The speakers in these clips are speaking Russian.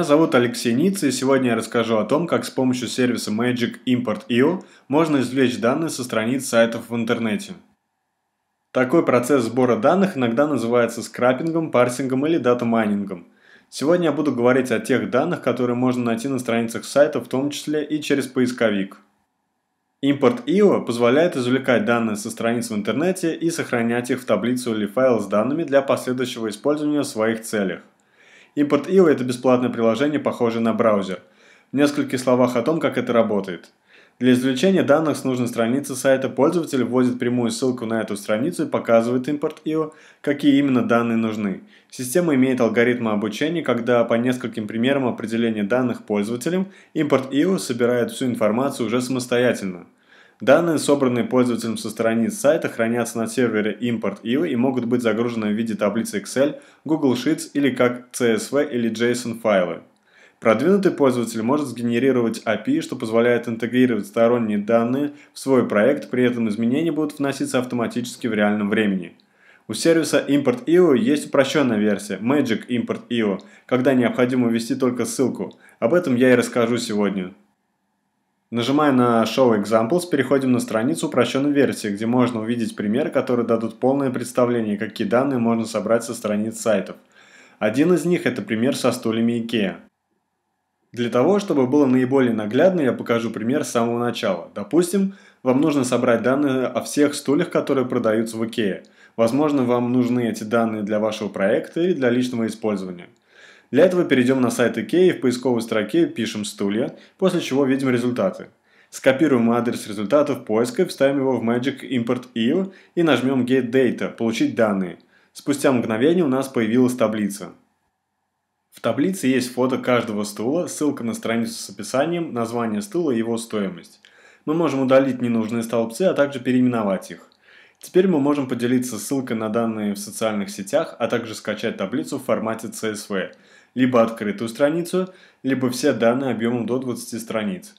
Меня зовут Алексей Ниц, и сегодня я расскажу о том, как с помощью сервиса Magic Import.io можно извлечь данные со страниц сайтов в интернете. Такой процесс сбора данных иногда называется скрапингом, парсингом или дата-майнингом. Сегодня я буду говорить о тех данных, которые можно найти на страницах сайта, в том числе и через поисковик. Импорт IO позволяет извлекать данные со страниц в интернете и сохранять их в таблицу или файл с данными для последующего использования в своих целях. Импорт IO – это бесплатное приложение, похожее на браузер. В нескольких словах о том, как это работает. Для извлечения данных с нужной страницы сайта пользователь вводит прямую ссылку на эту страницу и показывает импорт IO, какие именно данные нужны. Система имеет алгоритмы обучения, когда по нескольким примерам определения данных пользователем импорт IO собирает всю информацию уже самостоятельно – Данные, собранные пользователем со страниц сайта, хранятся на сервере Import IO и могут быть загружены в виде таблицы Excel, Google Sheets или как CSV или JSON файлы. Продвинутый пользователь может сгенерировать API, что позволяет интегрировать сторонние данные в свой проект, при этом изменения будут вноситься автоматически в реальном времени. У сервиса Import.io есть упрощенная версия Magic Import.io, когда необходимо ввести только ссылку. Об этом я и расскажу сегодня. Нажимая на Show Examples, переходим на страницу упрощенной версии, где можно увидеть примеры, которые дадут полное представление, какие данные можно собрать со страниц сайтов. Один из них – это пример со стульями IKEA. Для того, чтобы было наиболее наглядно, я покажу пример с самого начала. Допустим, вам нужно собрать данные о всех стульях, которые продаются в IKEA. Возможно, вам нужны эти данные для вашего проекта или для личного использования. Для этого перейдем на сайт IKEA и в поисковой строке пишем «стулья», после чего видим результаты. Скопируем адрес результатов поиска, вставим его в Magic Import EL и нажмем Get Data – «Получить данные». Спустя мгновение у нас появилась таблица. В таблице есть фото каждого стула, ссылка на страницу с описанием, название стула и его стоимость. Мы можем удалить ненужные столбцы, а также переименовать их. Теперь мы можем поделиться ссылкой на данные в социальных сетях, а также скачать таблицу в формате CSV либо открытую страницу, либо все данные объемом до 20 страниц.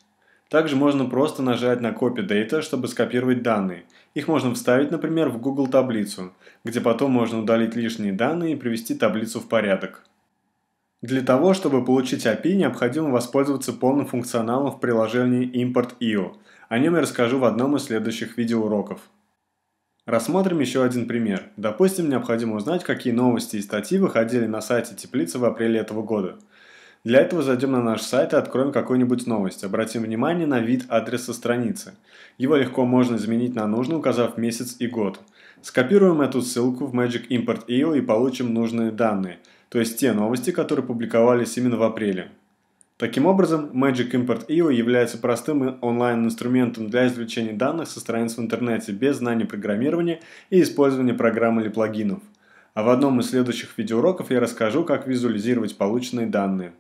Также можно просто нажать на Copy Data, чтобы скопировать данные. Их можно вставить, например, в Google таблицу, где потом можно удалить лишние данные и привести таблицу в порядок. Для того, чтобы получить API, необходимо воспользоваться полным функционалом в приложении Import.io. О нем я расскажу в одном из следующих видеоуроков. Рассмотрим еще один пример. Допустим, необходимо узнать, какие новости и статьи выходили на сайте теплицы в апреле этого года. Для этого зайдем на наш сайт и откроем какую-нибудь новость. Обратим внимание на вид адреса страницы. Его легко можно изменить на нужный, указав месяц и год. Скопируем эту ссылку в Magic Import EO и получим нужные данные, то есть те новости, которые публиковались именно в апреле. Таким образом, Magic Import IO e является простым онлайн-инструментом для извлечения данных со страниц в интернете без знаний программирования и использования программ или плагинов. А в одном из следующих видеоуроков я расскажу, как визуализировать полученные данные.